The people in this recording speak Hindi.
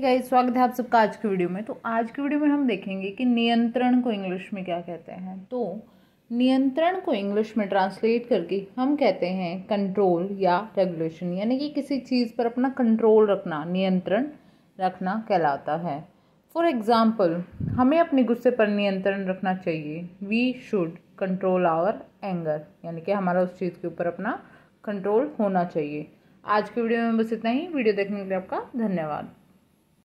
गाइस स्वागत है आप सबका आज की वीडियो में तो आज की वीडियो में हम देखेंगे कि नियंत्रण को इंग्लिश में क्या कहते हैं तो नियंत्रण को इंग्लिश में ट्रांसलेट करके हम कहते हैं कंट्रोल या रेगुलेशन यानी कि किसी चीज़ पर अपना कंट्रोल रखना नियंत्रण रखना कहलाता है फॉर एग्ज़ाम्पल हमें अपने गुस्से पर नियंत्रण रखना चाहिए we should control our anger यानी कि हमारा उस चीज़ के ऊपर अपना कंट्रोल होना चाहिए आज की वीडियो में बस इतना ही वीडियो देखने के लिए आपका धन्यवाद